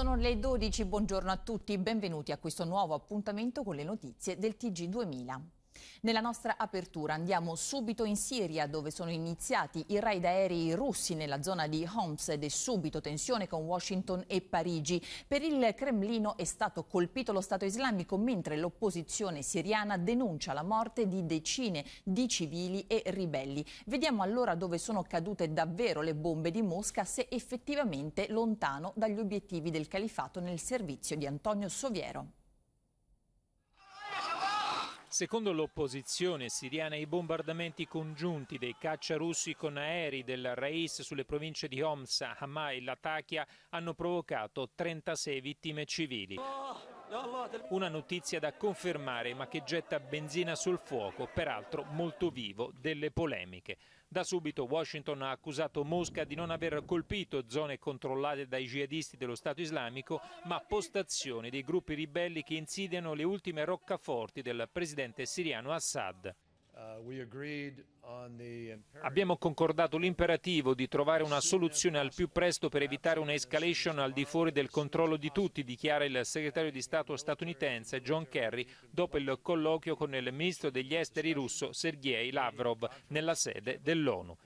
Sono le 12, buongiorno a tutti, benvenuti a questo nuovo appuntamento con le notizie del TG2000. Nella nostra apertura andiamo subito in Siria dove sono iniziati i raid aerei russi nella zona di Homs ed è subito tensione con Washington e Parigi. Per il Cremlino è stato colpito lo Stato islamico mentre l'opposizione siriana denuncia la morte di decine di civili e ribelli. Vediamo allora dove sono cadute davvero le bombe di Mosca se effettivamente lontano dagli obiettivi del califato nel servizio di Antonio Soviero. Secondo l'opposizione siriana i bombardamenti congiunti dei caccia russi con aerei del Raiz sulle province di Homs, Hama e Latakia hanno provocato 36 vittime civili. Oh, una notizia da confermare ma che getta benzina sul fuoco, peraltro molto vivo, delle polemiche. Da subito Washington ha accusato Mosca di non aver colpito zone controllate dai jihadisti dello Stato islamico, ma postazioni dei gruppi ribelli che insidiano le ultime roccaforti del presidente siriano Assad. Uh, Abbiamo concordato l'imperativo di trovare una soluzione al più presto per evitare una escalation al di fuori del controllo di tutti, dichiara il segretario di Stato statunitense John Kerry dopo il colloquio con il ministro degli esteri russo Sergei Lavrov nella sede dell'ONU.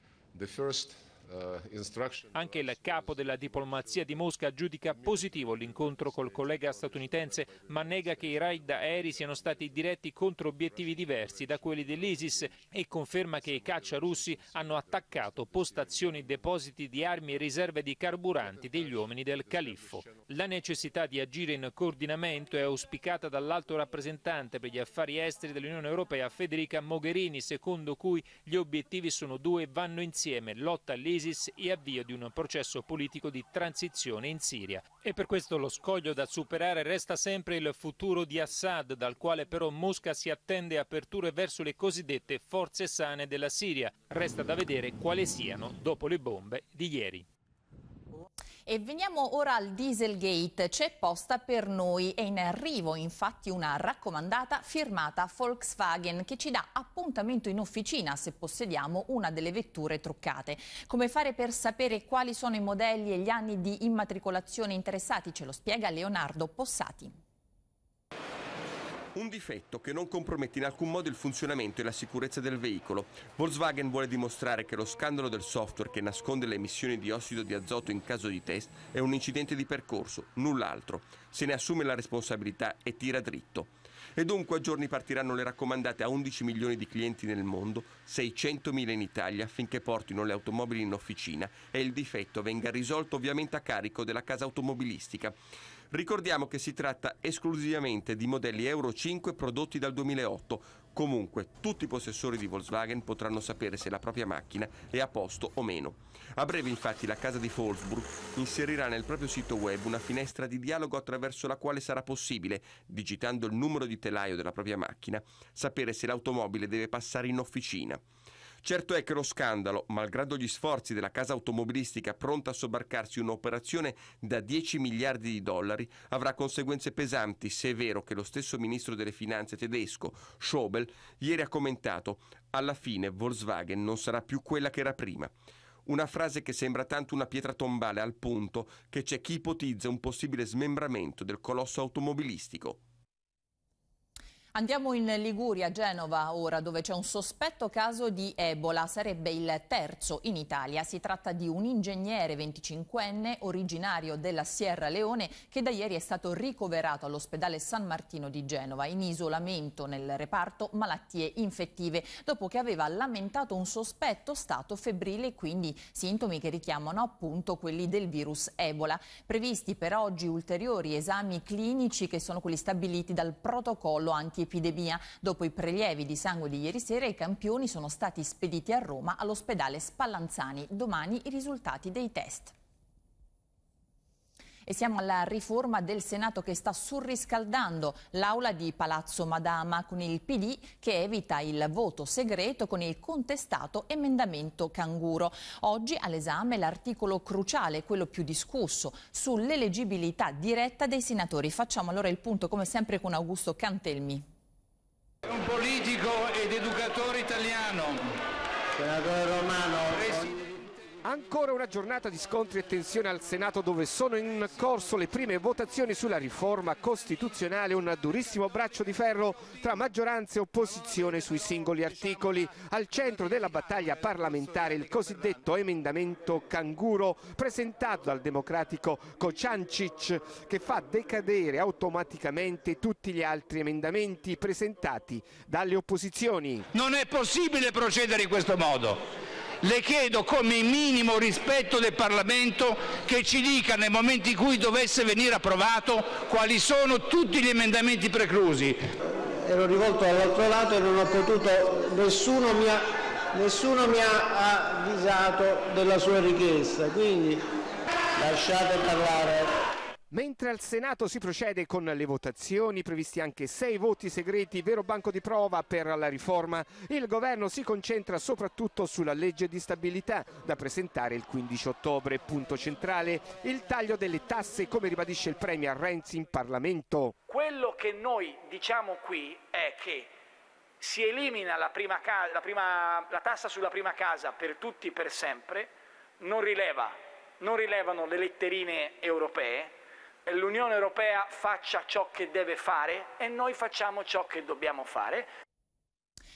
Eh, Anche il capo della diplomazia di Mosca giudica positivo l'incontro col collega statunitense, ma nega che i raid aerei siano stati diretti contro obiettivi diversi da quelli dell'ISIS e conferma che i caccia russi hanno attaccato postazioni, depositi di armi e riserve di carburanti degli uomini del califfo. La necessità di agire in coordinamento è auspicata dall'alto rappresentante per gli affari esteri dell'Unione Europea Federica Mogherini, secondo cui gli obiettivi sono due e vanno insieme, lotta all'ISIS dell'ISIS e avvio di un processo politico di transizione in Siria. E per questo lo scoglio da superare resta sempre il futuro di Assad, dal quale però Mosca si attende aperture verso le cosiddette forze sane della Siria. Resta da vedere quali siano dopo le bombe di ieri. E veniamo ora al Dieselgate. C'è posta per noi. È in arrivo infatti una raccomandata firmata Volkswagen che ci dà appuntamento in officina se possediamo una delle vetture truccate. Come fare per sapere quali sono i modelli e gli anni di immatricolazione interessati ce lo spiega Leonardo Possati. Un difetto che non compromette in alcun modo il funzionamento e la sicurezza del veicolo. Volkswagen vuole dimostrare che lo scandalo del software che nasconde le emissioni di ossido di azoto in caso di test è un incidente di percorso, null'altro. Se ne assume la responsabilità e tira dritto. E dunque a giorni partiranno le raccomandate a 11 milioni di clienti nel mondo, 600 mila in Italia affinché portino le automobili in officina e il difetto venga risolto ovviamente a carico della casa automobilistica. Ricordiamo che si tratta esclusivamente di modelli Euro 5 prodotti dal 2008. Comunque, tutti i possessori di Volkswagen potranno sapere se la propria macchina è a posto o meno. A breve, infatti, la casa di Wolfsburg inserirà nel proprio sito web una finestra di dialogo attraverso la quale sarà possibile, digitando il numero di telaio della propria macchina, sapere se l'automobile deve passare in officina. Certo è che lo scandalo, malgrado gli sforzi della casa automobilistica pronta a sobbarcarsi un'operazione da 10 miliardi di dollari, avrà conseguenze pesanti se è vero che lo stesso ministro delle finanze tedesco, Schobel, ieri ha commentato alla fine Volkswagen non sarà più quella che era prima. Una frase che sembra tanto una pietra tombale al punto che c'è chi ipotizza un possibile smembramento del colosso automobilistico. Andiamo in Liguria, Genova, ora dove c'è un sospetto caso di Ebola, sarebbe il terzo in Italia. Si tratta di un ingegnere 25enne originario della Sierra Leone che da ieri è stato ricoverato all'ospedale San Martino di Genova in isolamento nel reparto malattie infettive dopo che aveva lamentato un sospetto stato febbrile e quindi sintomi che richiamano appunto quelli del virus Ebola. Previsti per oggi ulteriori esami clinici che sono quelli stabiliti dal protocollo anti antiepidemia. Dopo i prelievi di sangue di ieri sera i campioni sono stati spediti a Roma all'ospedale Spallanzani. Domani i risultati dei test. E siamo alla riforma del Senato che sta surriscaldando l'aula di Palazzo Madama con il PD che evita il voto segreto con il contestato emendamento canguro. Oggi all'esame l'articolo cruciale, quello più discusso, sull'elegibilità diretta dei senatori. Facciamo allora il punto come sempre con Augusto Cantelmi politico ed educatore italiano. Senatore Romano. Presidente... Ancora una giornata di scontri e tensione al Senato dove sono in corso le prime votazioni sulla riforma costituzionale, un durissimo braccio di ferro tra maggioranza e opposizione sui singoli articoli. Al centro della battaglia parlamentare il cosiddetto emendamento canguro presentato dal democratico Kociancic che fa decadere automaticamente tutti gli altri emendamenti presentati dalle opposizioni. Non è possibile procedere in questo modo le chiedo come minimo rispetto del Parlamento che ci dica, nel momento in cui dovesse venire approvato, quali sono tutti gli emendamenti preclusi. Ero rivolto all'altro lato e non ho potuto, nessuno mi ha, nessuno mi ha avvisato della sua richiesta, quindi lasciate parlare. Mentre al Senato si procede con le votazioni, previsti anche sei voti segreti, vero banco di prova per la riforma, il governo si concentra soprattutto sulla legge di stabilità da presentare il 15 ottobre. Punto centrale, il taglio delle tasse, come ribadisce il Premier Renzi in Parlamento. Quello che noi diciamo qui è che si elimina la, prima, la, prima, la tassa sulla prima casa per tutti per sempre, non, rileva, non rilevano le letterine europee l'Unione Europea faccia ciò che deve fare e noi facciamo ciò che dobbiamo fare.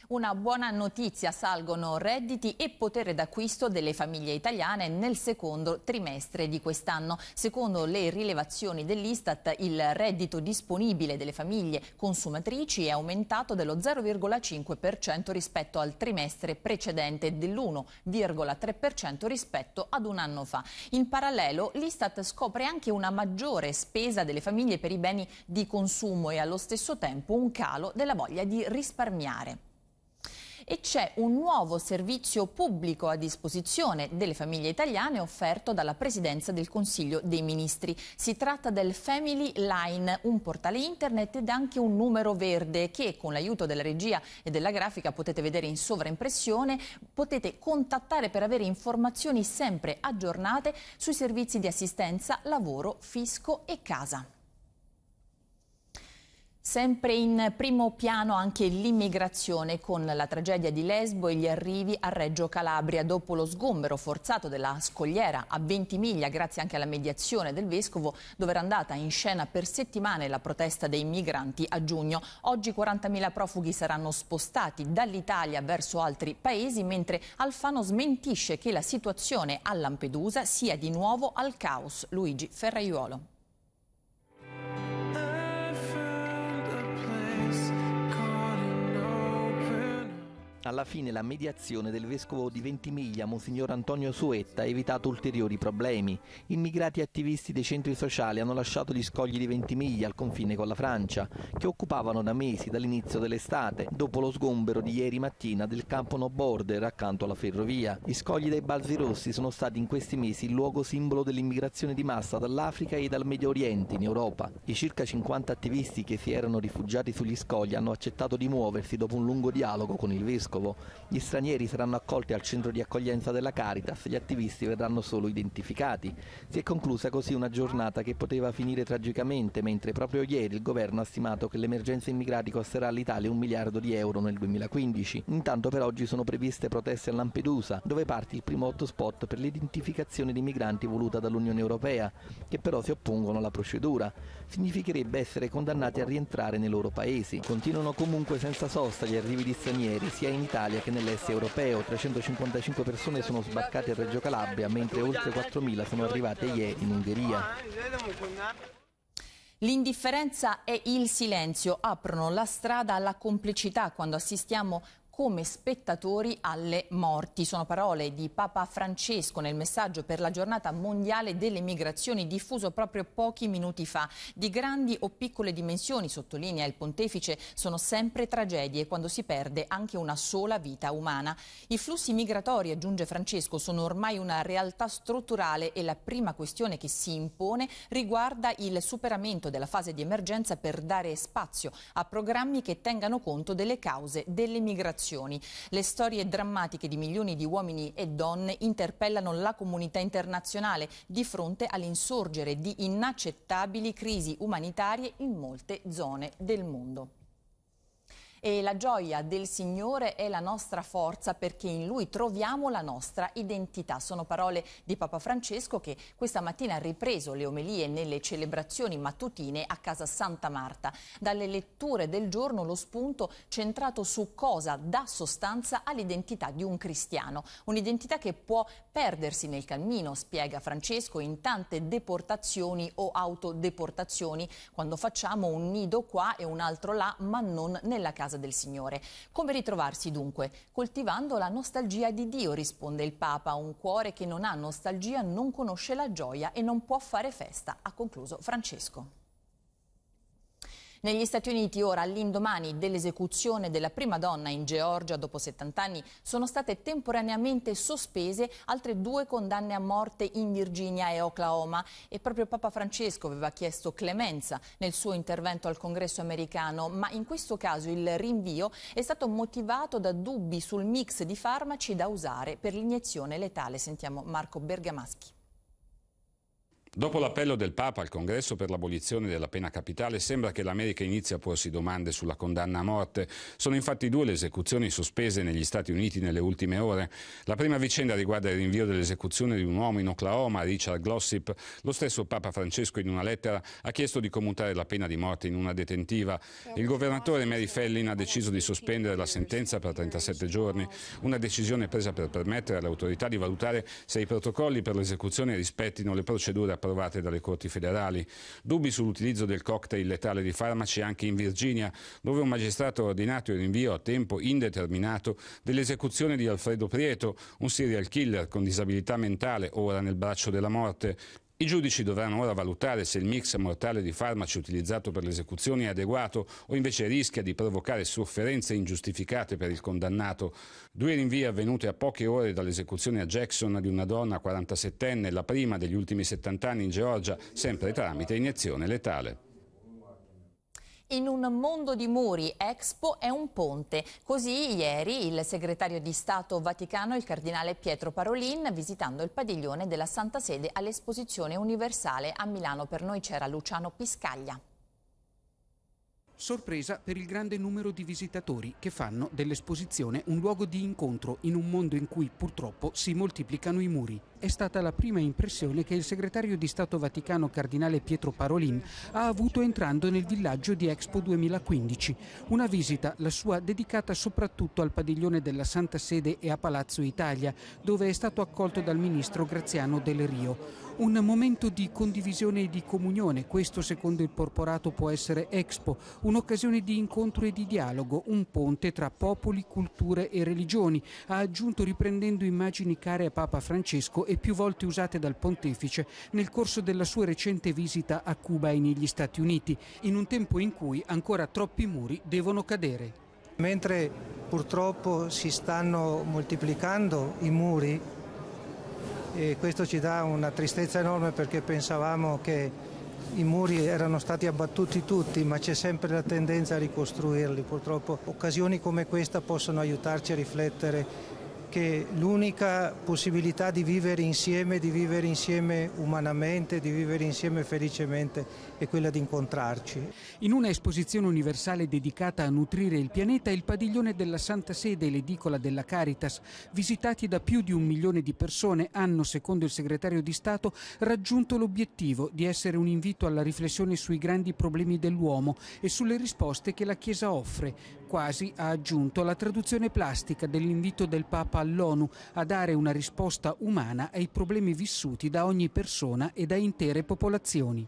Una buona notizia, salgono redditi e potere d'acquisto delle famiglie italiane nel secondo trimestre di quest'anno. Secondo le rilevazioni dell'Istat, il reddito disponibile delle famiglie consumatrici è aumentato dello 0,5% rispetto al trimestre precedente e dell'1,3% rispetto ad un anno fa. In parallelo, l'Istat scopre anche una maggiore spesa delle famiglie per i beni di consumo e allo stesso tempo un calo della voglia di risparmiare e c'è un nuovo servizio pubblico a disposizione delle famiglie italiane offerto dalla Presidenza del Consiglio dei Ministri. Si tratta del Family Line, un portale internet ed anche un numero verde che con l'aiuto della regia e della grafica potete vedere in sovraimpressione, potete contattare per avere informazioni sempre aggiornate sui servizi di assistenza, lavoro, fisco e casa. Sempre in primo piano anche l'immigrazione con la tragedia di Lesbo e gli arrivi a Reggio Calabria dopo lo sgombero forzato della scogliera a 20 miglia grazie anche alla mediazione del Vescovo dove era andata in scena per settimane la protesta dei migranti a giugno. Oggi 40.000 profughi saranno spostati dall'Italia verso altri paesi mentre Alfano smentisce che la situazione a Lampedusa sia di nuovo al caos. Luigi Ferraiuolo. Alla fine la mediazione del vescovo di Ventimiglia, Monsignor Antonio Suetta, ha evitato ulteriori problemi. Immigrati attivisti dei centri sociali hanno lasciato gli scogli di Ventimiglia al confine con la Francia, che occupavano da mesi dall'inizio dell'estate, dopo lo sgombero di ieri mattina del campo no border accanto alla ferrovia. Gli scogli dei Balzi Rossi sono stati in questi mesi il luogo simbolo dell'immigrazione di massa dall'Africa e dal Medio Oriente in Europa. I circa 50 attivisti che si erano rifugiati sugli scogli hanno accettato di muoversi dopo un lungo dialogo con il vescovo. Vescovo. Gli stranieri saranno accolti al centro di accoglienza della Caritas, gli attivisti verranno solo identificati. Si è conclusa così una giornata che poteva finire tragicamente, mentre proprio ieri il governo ha stimato che l'emergenza immigrati costerà all'Italia un miliardo di euro nel 2015. Intanto per oggi sono previste proteste a Lampedusa, dove parte il primo hotspot per l'identificazione di migranti voluta dall'Unione Europea, che però si oppongono alla procedura. Significherebbe essere condannati a rientrare nei loro paesi. Continuano comunque senza sosta gli arrivi di stranieri, sia in Italia che nell'est europeo. 355 persone sono sbarcate a Reggio Calabria, mentre oltre 4.000 sono arrivate ieri in Ungheria. L'indifferenza e il silenzio aprono la strada alla complicità quando assistiamo come spettatori alle morti. Sono parole di Papa Francesco nel messaggio per la giornata mondiale delle migrazioni diffuso proprio pochi minuti fa. Di grandi o piccole dimensioni, sottolinea il pontefice, sono sempre tragedie quando si perde anche una sola vita umana. I flussi migratori, aggiunge Francesco, sono ormai una realtà strutturale e la prima questione che si impone riguarda il superamento della fase di emergenza per dare spazio a programmi che tengano conto delle cause delle migrazioni migrazioni. Le storie drammatiche di milioni di uomini e donne interpellano la comunità internazionale di fronte all'insorgere di inaccettabili crisi umanitarie in molte zone del mondo. E la gioia del Signore è la nostra forza perché in Lui troviamo la nostra identità. Sono parole di Papa Francesco che questa mattina ha ripreso le omelie nelle celebrazioni mattutine a casa Santa Marta. Dalle letture del giorno lo spunto centrato su cosa dà sostanza all'identità di un cristiano. Un'identità che può perdersi nel cammino, spiega Francesco, in tante deportazioni o autodeportazioni, quando facciamo un nido qua e un altro là, ma non nella casa casa del Signore. Come ritrovarsi dunque? Coltivando la nostalgia di Dio, risponde il Papa. Un cuore che non ha nostalgia non conosce la gioia e non può fare festa, ha concluso Francesco. Negli Stati Uniti ora, all'indomani dell'esecuzione della prima donna in Georgia dopo 70 anni, sono state temporaneamente sospese altre due condanne a morte in Virginia e Oklahoma e proprio Papa Francesco aveva chiesto clemenza nel suo intervento al congresso americano, ma in questo caso il rinvio è stato motivato da dubbi sul mix di farmaci da usare per l'iniezione letale. Sentiamo Marco Bergamaschi. Dopo l'appello del Papa al Congresso per l'abolizione della pena capitale, sembra che l'America inizi a porsi domande sulla condanna a morte. Sono infatti due le esecuzioni sospese negli Stati Uniti nelle ultime ore. La prima vicenda riguarda il rinvio dell'esecuzione di un uomo in Oklahoma, Richard Glossip. Lo stesso Papa Francesco in una lettera ha chiesto di commutare la pena di morte in una detentiva. Il governatore Mary Fellin ha deciso di sospendere la sentenza per 37 giorni, una decisione presa per permettere alle autorità di valutare se i protocolli per l'esecuzione rispettino le procedure approvate approvate dalle corti federali. Dubbi sull'utilizzo del cocktail letale di farmaci anche in Virginia, dove un magistrato ha ordinato il rinvio a tempo indeterminato dell'esecuzione di Alfredo Prieto, un serial killer con disabilità mentale, ora nel braccio della morte. I giudici dovranno ora valutare se il mix mortale di farmaci utilizzato per l'esecuzione è adeguato o invece rischia di provocare sofferenze ingiustificate per il condannato. Due rinvii avvenuti a poche ore dall'esecuzione a Jackson di una donna 47enne, la prima degli ultimi 70 anni in Georgia, sempre tramite iniezione letale. In un mondo di muri, Expo è un ponte. Così ieri il segretario di Stato Vaticano, il cardinale Pietro Parolin, visitando il padiglione della Santa Sede all'Esposizione Universale a Milano. Per noi c'era Luciano Piscaglia. Sorpresa per il grande numero di visitatori che fanno dell'esposizione un luogo di incontro in un mondo in cui purtroppo si moltiplicano i muri è stata la prima impressione che il segretario di Stato Vaticano Cardinale Pietro Parolin ha avuto entrando nel villaggio di Expo 2015. Una visita, la sua, dedicata soprattutto al padiglione della Santa Sede e a Palazzo Italia, dove è stato accolto dal ministro Graziano Del Rio. Un momento di condivisione e di comunione, questo secondo il porporato può essere Expo, un'occasione di incontro e di dialogo, un ponte tra popoli, culture e religioni, ha aggiunto riprendendo immagini care a Papa Francesco e più volte usate dal pontefice nel corso della sua recente visita a Cuba e negli Stati Uniti, in un tempo in cui ancora troppi muri devono cadere. Mentre purtroppo si stanno moltiplicando i muri, e questo ci dà una tristezza enorme perché pensavamo che i muri erano stati abbattuti tutti, ma c'è sempre la tendenza a ricostruirli. Purtroppo occasioni come questa possono aiutarci a riflettere che l'unica possibilità di vivere insieme, di vivere insieme umanamente, di vivere insieme felicemente è quella di incontrarci. In una esposizione universale dedicata a nutrire il pianeta, il padiglione della Santa Sede e l'edicola della Caritas, visitati da più di un milione di persone, hanno, secondo il segretario di Stato, raggiunto l'obiettivo di essere un invito alla riflessione sui grandi problemi dell'uomo e sulle risposte che la Chiesa offre. Quasi, ha aggiunto, la traduzione plastica dell'invito del Papa al all'ONU a dare una risposta umana ai problemi vissuti da ogni persona e da intere popolazioni.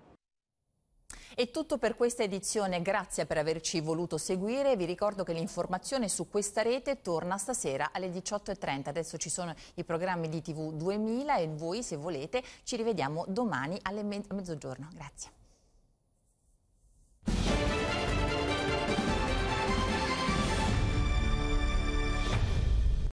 È tutto per questa edizione, grazie per averci voluto seguire. Vi ricordo che l'informazione su questa rete torna stasera alle 18.30. Adesso ci sono i programmi di TV 2000 e voi, se volete, ci rivediamo domani alle mezzogiorno. Grazie.